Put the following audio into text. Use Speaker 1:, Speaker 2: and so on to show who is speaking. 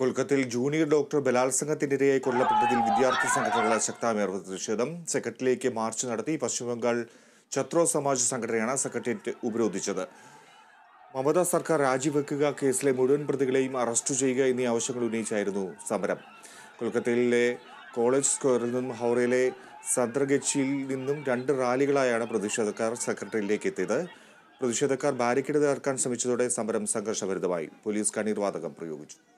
Speaker 1: കൊൽക്കത്തയിൽ junior doctor ബലാത്സംഗത്തിനിരയായി കൊല്ലപ്പെട്ടതിൽ വിദ്യാർത്ഥി സംഘടനകൾ ശക്തമായ പ്രതിഷേധം സെക്രട്ടറിയിലേക്ക് മാർച്ച് നടത്തി പശ്ചിമബംഗാൾ ഛത്രോ സമാജ് സംഘടനയാണ് സെക്രട്ടേറിയറ്റ് ഉപരോധിച്ചത് മമത സർക്കാർ രാജിവെക്കുക കേസിലെ മുഴുവൻ പ്രതികളെയും അറസ്റ്റ് ചെയ്യുക എന്നീ ആവശ്യങ്ങൾ ഉന്നയിച്ചായിരുന്നു സമരം കൊൽക്കത്തയിലെ കോളേജ് സ്ക്വയറിൽ നിന്നും ഹൗറയിലെ സദ്രഗച്ചിയിൽ നിന്നും രണ്ട് റാലികളായാണ് പ്രതിഷേധക്കാർ സെക്രട്ടറിയിലേക്ക് എത്തിയത് പ്രതിഷേധക്കാർ ബാരിക്കേഡ് തകർക്കാൻ ശ്രമിച്ചതോടെ സമരം സംഘർഷഭരിതമായി പോലീസ് കണ്ണീർവാതകം പ്രയോഗിച്ചു